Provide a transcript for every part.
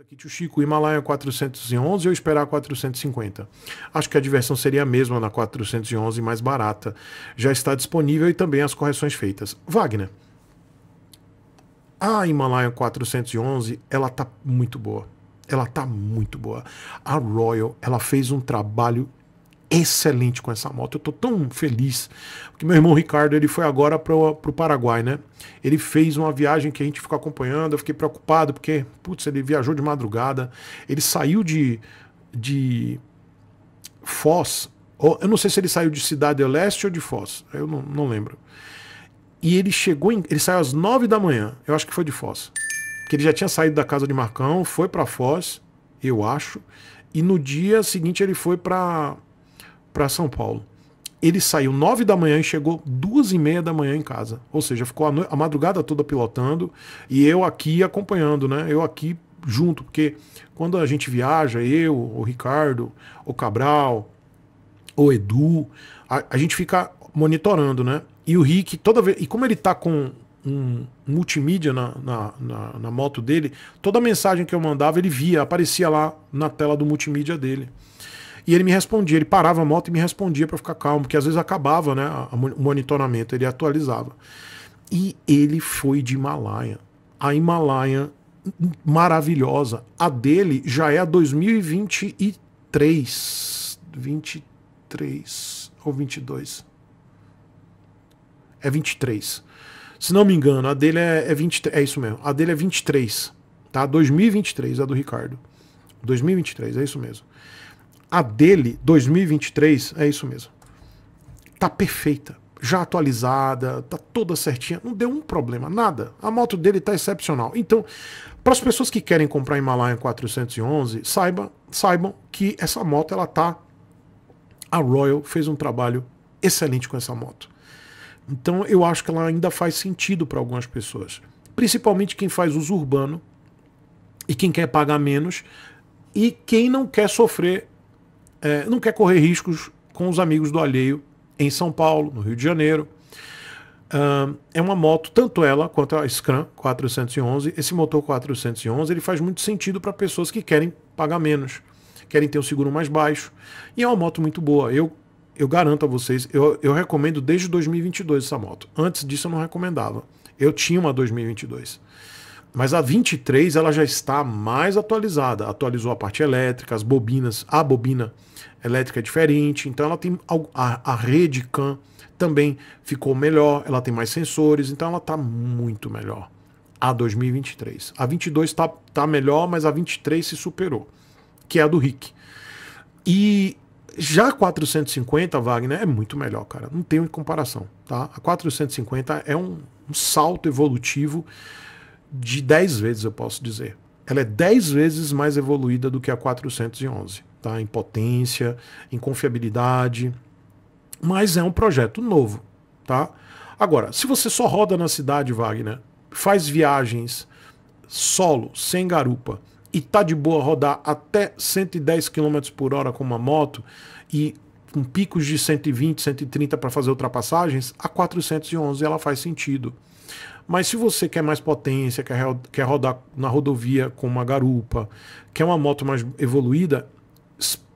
aqui tio Chico, o Himalaia 411 ou esperar 450? Acho que a diversão seria a mesma na 411, mais barata. Já está disponível e também as correções feitas. Wagner, a Himalaia 411, ela tá muito boa. Ela tá muito boa. A Royal, ela fez um trabalho excelente com essa moto. Eu estou tão feliz. Porque meu irmão Ricardo, ele foi agora para o Paraguai, né? Ele fez uma viagem que a gente ficou acompanhando. Eu fiquei preocupado porque, putz, ele viajou de madrugada. Ele saiu de, de Foz. Ou, eu não sei se ele saiu de Cidade Leste ou de Foz. Eu não, não lembro. E ele chegou em, Ele saiu às nove da manhã. Eu acho que foi de Foz. Porque ele já tinha saído da casa de Marcão, foi para Foz, eu acho. E no dia seguinte ele foi para para São Paulo. Ele saiu 9 da manhã e chegou duas e meia da manhã em casa. Ou seja, ficou a, a madrugada toda pilotando e eu aqui acompanhando, né? Eu aqui junto, porque quando a gente viaja, eu, o Ricardo, o Cabral, o Edu, a, a gente fica monitorando, né? E o Rick, toda vez. E como ele tá com um multimídia na, na, na, na moto dele, toda mensagem que eu mandava ele via, aparecia lá na tela do multimídia dele. E ele me respondia, ele parava a moto e me respondia para ficar calmo, porque às vezes acabava né, o monitoramento, ele atualizava. E ele foi de Himalaia. A Himalaia maravilhosa. A dele já é a 2023. 23 ou 22. É 23. Se não me engano, a dele é, é 23. É isso mesmo. A dele é 23. Tá? 2023, a do Ricardo. 2023, é isso mesmo. A dele, 2023, é isso mesmo. Tá perfeita. Já atualizada, tá toda certinha. Não deu um problema, nada. A moto dele tá excepcional. Então, para as pessoas que querem comprar Himalaia 411, saiba, saibam que essa moto ela tá a Royal fez um trabalho excelente com essa moto. Então eu acho que ela ainda faz sentido para algumas pessoas, principalmente quem faz uso urbano e quem quer pagar menos e quem não quer sofrer é, não quer correr riscos com os amigos do alheio em São Paulo, no Rio de Janeiro. Uh, é uma moto, tanto ela quanto a Scram 411. Esse motor 411 ele faz muito sentido para pessoas que querem pagar menos, querem ter um seguro mais baixo. E é uma moto muito boa. Eu, eu garanto a vocês, eu, eu recomendo desde 2022 essa moto. Antes disso eu não recomendava. Eu tinha uma 2022. Mas a 23 ela já está mais atualizada. Atualizou a parte elétrica, as bobinas, a bobina elétrica é diferente. Então ela tem a, a rede CAN também ficou melhor, ela tem mais sensores, então ela está muito melhor. A 2023. A 22 está tá melhor, mas a 23 se superou, que é a do RIC. E já a 450, Wagner, é muito melhor, cara. Não tem comparação, tá? A 450 é um, um salto evolutivo de 10 vezes, eu posso dizer. Ela é 10 vezes mais evoluída do que a 411, tá? em potência, em confiabilidade. Mas é um projeto novo. tá? Agora, se você só roda na cidade, Wagner, faz viagens solo, sem garupa, e tá de boa rodar até 110 km por hora com uma moto e com picos de 120, 130 para fazer ultrapassagens, a 411 ela faz sentido. Mas se você quer mais potência, quer, quer rodar na rodovia com uma garupa, quer uma moto mais evoluída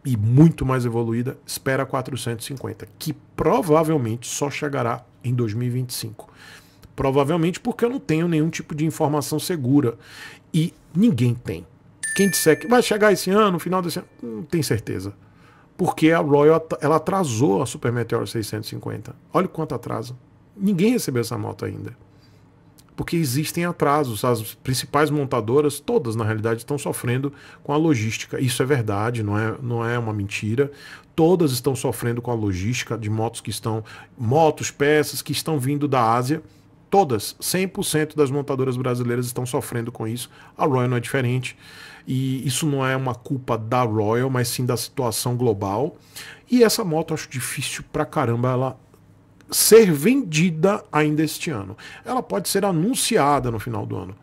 e muito mais evoluída, espera 450, que provavelmente só chegará em 2025. Provavelmente porque eu não tenho nenhum tipo de informação segura e ninguém tem. Quem disser que vai chegar esse ano, final desse ano, não hum, tem certeza porque a Royal ela atrasou a Super Meteor 650. Olha quanto atrasa. Ninguém recebeu essa moto ainda. Porque existem atrasos. As principais montadoras, todas na realidade, estão sofrendo com a logística. Isso é verdade, não é, não é uma mentira. Todas estão sofrendo com a logística de motos que estão. motos, peças que estão vindo da Ásia. Todas, 100% das montadoras brasileiras estão sofrendo com isso. A Royal não é diferente. E isso não é uma culpa da Royal, mas sim da situação global. E essa moto eu acho difícil pra caramba ela ser vendida ainda este ano. Ela pode ser anunciada no final do ano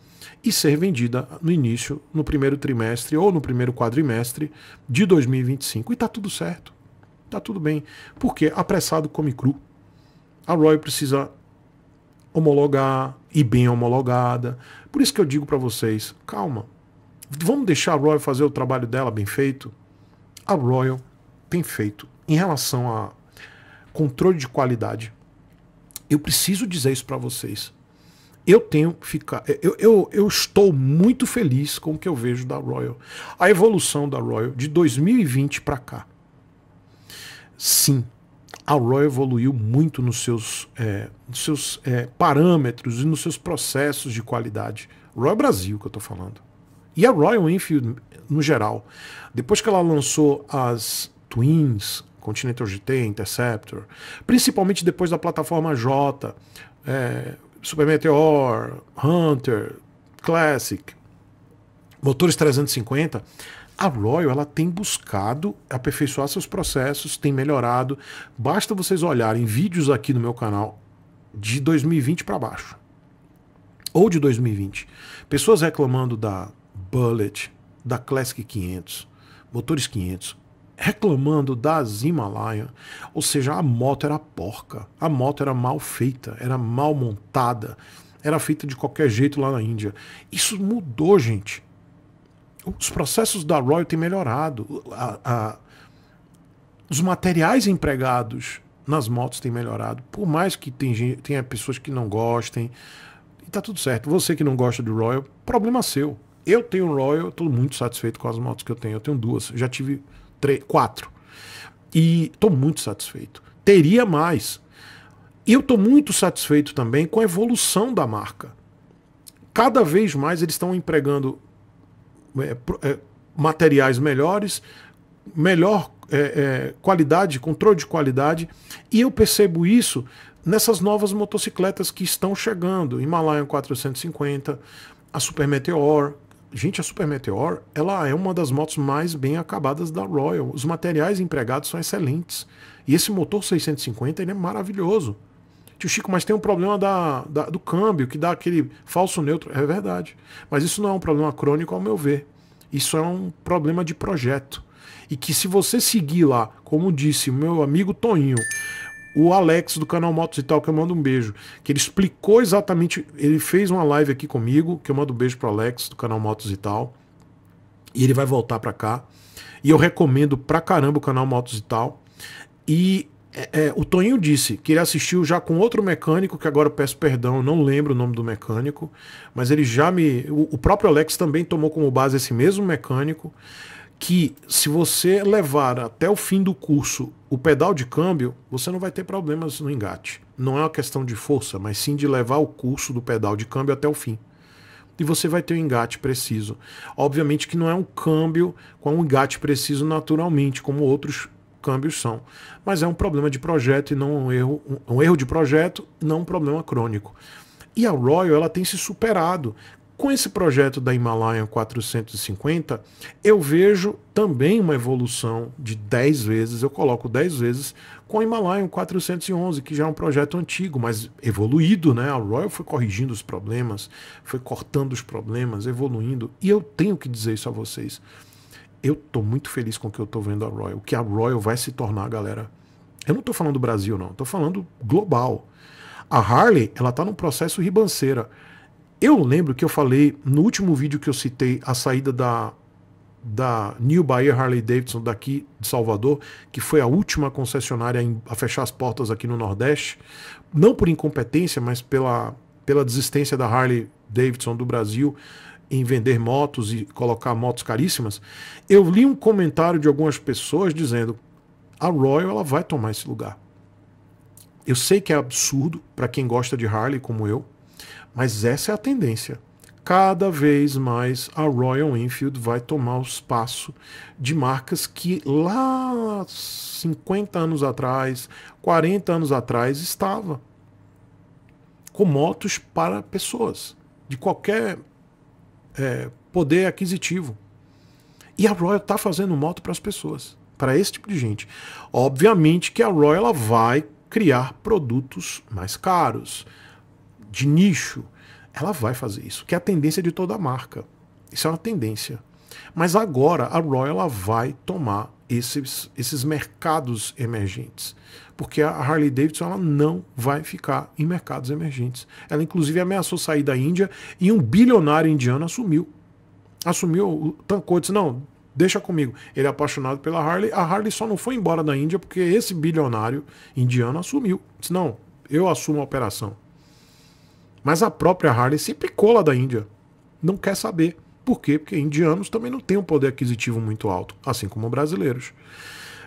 e ser vendida no início, no primeiro trimestre ou no primeiro quadrimestre de 2025. E tá tudo certo. Tá tudo bem. Porque apressado come cru. A Royal precisa homologar e bem homologada. Por isso que eu digo para vocês, calma, Vamos deixar a Royal fazer o trabalho dela bem feito? A Royal tem feito em relação a controle de qualidade. Eu preciso dizer isso para vocês. Eu tenho que ficar. Eu, eu, eu estou muito feliz com o que eu vejo da Royal. A evolução da Royal de 2020 para cá. Sim, a Royal evoluiu muito nos seus, é, nos seus é, parâmetros e nos seus processos de qualidade. Royal Brasil, que eu estou falando e a Royal Enfield no geral. Depois que ela lançou as Twins, Continental GT, Interceptor, principalmente depois da plataforma J, é, Super Meteor, Hunter, Classic, motores 350, a Royal ela tem buscado aperfeiçoar seus processos, tem melhorado. Basta vocês olharem vídeos aqui no meu canal de 2020 para baixo. Ou de 2020. Pessoas reclamando da Bullet da Classic 500, motores 500, reclamando da Himalaya, ou seja, a moto era porca, a moto era mal feita, era mal montada, era feita de qualquer jeito lá na Índia. Isso mudou, gente. Os processos da Royal têm melhorado, a, a, os materiais empregados nas motos têm melhorado, por mais que tenha, pessoas que não gostem, e tá tudo certo. Você que não gosta do Royal, problema seu. Eu tenho um Royal, estou muito satisfeito com as motos que eu tenho. Eu tenho duas, já tive três, quatro. E estou muito satisfeito. Teria mais. E eu estou muito satisfeito também com a evolução da marca. Cada vez mais eles estão empregando é, é, materiais melhores, melhor é, é, qualidade, controle de qualidade. E eu percebo isso nessas novas motocicletas que estão chegando. Himalayan 450, a Super Meteor, Gente, a Super Meteor ela é uma das motos mais bem acabadas da Royal. Os materiais empregados são excelentes. E esse motor 650 ele é maravilhoso. Tio Chico, mas tem um problema da, da, do câmbio, que dá aquele falso neutro. É verdade. Mas isso não é um problema crônico, ao meu ver. Isso é um problema de projeto. E que se você seguir lá, como disse o meu amigo Toninho, o Alex do canal Motos e Tal, que eu mando um beijo, que ele explicou exatamente, ele fez uma live aqui comigo, que eu mando um beijo pro Alex do canal Motos e Tal, e ele vai voltar para cá. E eu recomendo pra caramba o canal Motos e Tal. E é, é, o Toninho disse que ele assistiu já com outro mecânico, que agora peço perdão, não lembro o nome do mecânico, mas ele já me. o, o próprio Alex também tomou como base esse mesmo mecânico que se você levar até o fim do curso o pedal de câmbio, você não vai ter problemas no engate. Não é uma questão de força, mas sim de levar o curso do pedal de câmbio até o fim. E você vai ter um engate preciso. Obviamente que não é um câmbio com um engate preciso naturalmente, como outros câmbios são. Mas é um problema de projeto e não um erro, um erro de projeto, não um problema crônico. E a Royal ela tem se superado com esse projeto da Himalaia 450, eu vejo também uma evolução de 10 vezes, eu coloco 10 vezes, com a Himalaia 411, que já é um projeto antigo, mas evoluído, né? A Royal foi corrigindo os problemas, foi cortando os problemas, evoluindo. E eu tenho que dizer isso a vocês. Eu estou muito feliz com o que eu estou vendo a Royal, o que a Royal vai se tornar, galera. Eu não estou falando do Brasil, não, estou falando global. A Harley, ela está num processo ribanceira. Eu lembro que eu falei no último vídeo que eu citei a saída da, da New Bayer Harley Davidson daqui de Salvador, que foi a última concessionária a fechar as portas aqui no Nordeste, não por incompetência, mas pela, pela desistência da Harley Davidson do Brasil em vender motos e colocar motos caríssimas. Eu li um comentário de algumas pessoas dizendo: a Royal ela vai tomar esse lugar. Eu sei que é absurdo para quem gosta de Harley como eu, mas essa é a tendência. Cada vez mais a Royal Enfield vai tomar o espaço de marcas que lá 50 anos atrás, 40 anos atrás estava com motos para pessoas de qualquer é, poder aquisitivo. E a Royal está fazendo moto para as pessoas, para esse tipo de gente. Obviamente que a Royal vai criar produtos mais caros, de nicho, ela vai fazer isso, que é a tendência de toda marca. Isso é uma tendência. Mas agora a Royal vai tomar esses, esses mercados emergentes. Porque a Harley Davidson ela não vai ficar em mercados emergentes. Ela, inclusive, ameaçou sair da Índia e um bilionário indiano assumiu. Assumiu, tancou, disse: Não, deixa comigo. Ele é apaixonado pela Harley. A Harley só não foi embora da Índia porque esse bilionário indiano assumiu. Disse: Não, eu assumo a operação. Mas a própria Harley sempre cola da Índia. Não quer saber. Por quê? Porque indianos também não têm um poder aquisitivo muito alto, assim como brasileiros.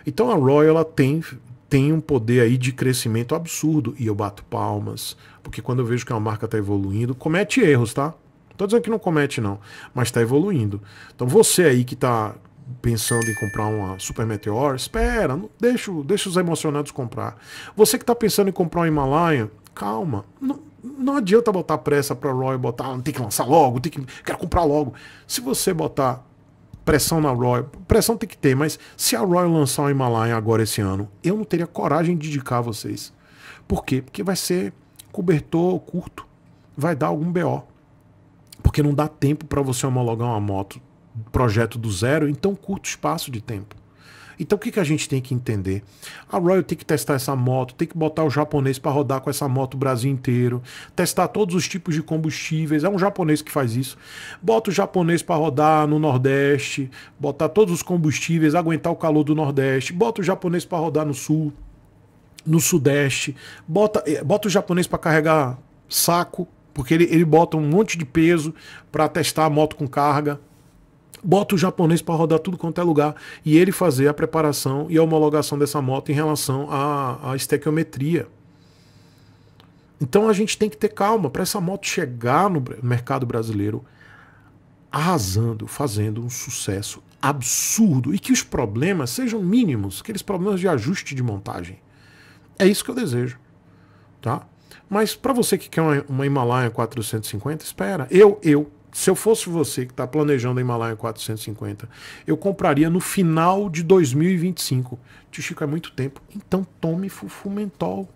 Então a Royal ela tem, tem um poder aí de crescimento absurdo. E eu bato palmas, porque quando eu vejo que a marca está evoluindo, comete erros, tá? Estou dizendo que não comete, não, mas está evoluindo. Então você aí que está pensando em comprar uma Super Meteor, espera, não, deixa, deixa os emocionados comprar. Você que está pensando em comprar uma Himalaia, calma. Não, não adianta botar pressa para Roy botar, ah, tem que lançar logo, tem que quero comprar logo. Se você botar pressão na Roy, pressão tem que ter, mas se a Roy lançar o Himalaia agora esse ano, eu não teria coragem de indicar a vocês. Por quê? Porque vai ser cobertor curto, vai dar algum BO. Porque não dá tempo para você homologar uma moto, projeto do zero, então curto espaço de tempo. Então o que, que a gente tem que entender? A Royal tem que testar essa moto, tem que botar o japonês para rodar com essa moto o Brasil inteiro, testar todos os tipos de combustíveis. É um japonês que faz isso. Bota o japonês para rodar no Nordeste, botar todos os combustíveis, aguentar o calor do Nordeste, bota o japonês para rodar no Sul. No Sudeste, bota, eh, bota o japonês para carregar saco, porque ele, ele bota um monte de peso para testar a moto com carga bota o japonês para rodar tudo quanto é lugar e ele fazer a preparação e a homologação dessa moto em relação à, à estequiometria. Então a gente tem que ter calma para essa moto chegar no mercado brasileiro arrasando, fazendo um sucesso absurdo e que os problemas sejam mínimos, aqueles problemas de ajuste de montagem. É isso que eu desejo, tá? Mas para você que quer uma, uma Himalaya 450, espera. Eu, eu se eu fosse você que está planejando a Himalaia 450, eu compraria no final de 2025. Tio Chico, é muito tempo. Então tome Fufumentol.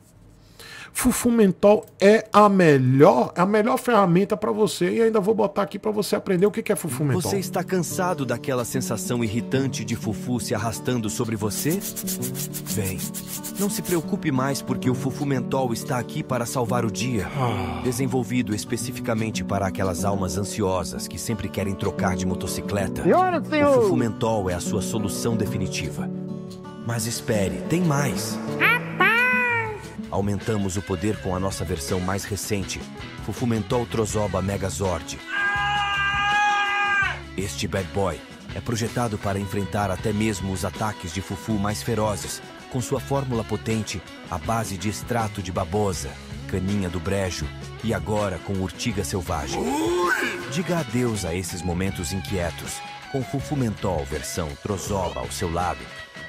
Fufumental é a melhor, a melhor ferramenta para você e ainda vou botar aqui para você aprender o que é Fufumental. Você está cansado daquela sensação irritante de fufu se arrastando sobre você? Bem, Não se preocupe mais porque o Fufumental está aqui para salvar o dia. Ah. Desenvolvido especificamente para aquelas almas ansiosas que sempre querem trocar de motocicleta. O Fufumental é a sua solução definitiva. Mas espere, tem mais. Aumentamos o poder com a nossa versão mais recente, Fufumentol Trozoba Megazord. Este bad boy é projetado para enfrentar até mesmo os ataques de Fufu mais ferozes, com sua fórmula potente à base de extrato de babosa, caninha do brejo e agora com urtiga selvagem. Diga adeus a esses momentos inquietos, com Fufumentol versão Trozoba ao seu lado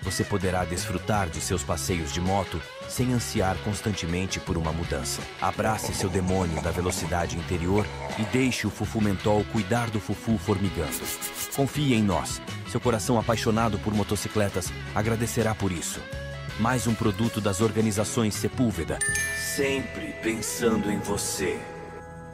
você poderá desfrutar de seus passeios de moto sem ansiar constantemente por uma mudança. Abrace seu demônio da velocidade interior e deixe o Fufu Mentol cuidar do Fufu formigando. Confie em nós. Seu coração apaixonado por motocicletas agradecerá por isso. Mais um produto das organizações Sepúlveda. Sempre pensando em você.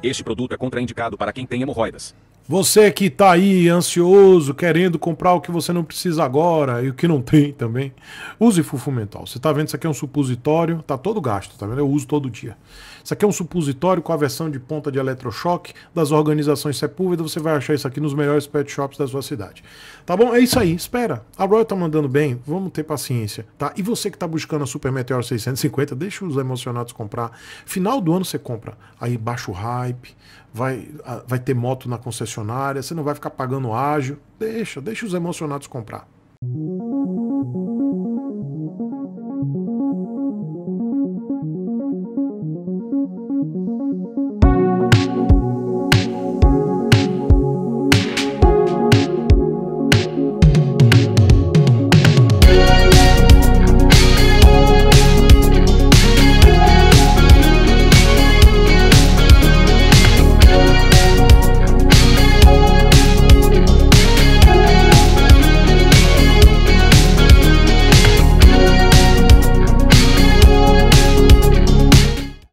Este produto é contraindicado para quem tem hemorroidas. Você que está aí ansioso, querendo comprar o que você não precisa agora e o que não tem também, use Fufu Mental. Você está vendo, isso aqui é um supositório, tá todo gasto, tá vendo? Eu uso todo dia. Isso aqui é um supositório com a versão de ponta de eletrochoque das organizações Sepúlveda. Você vai achar isso aqui nos melhores pet shops da sua cidade. Tá bom? É isso aí. Espera. A Royal tá mandando bem. Vamos ter paciência, tá? E você que está buscando a Super Meteor 650, deixa os emocionados comprar. Final do ano você compra. Aí baixa o hype, vai, vai ter moto na concessionária, você não vai ficar pagando ágio. Deixa, deixa os emocionados comprar.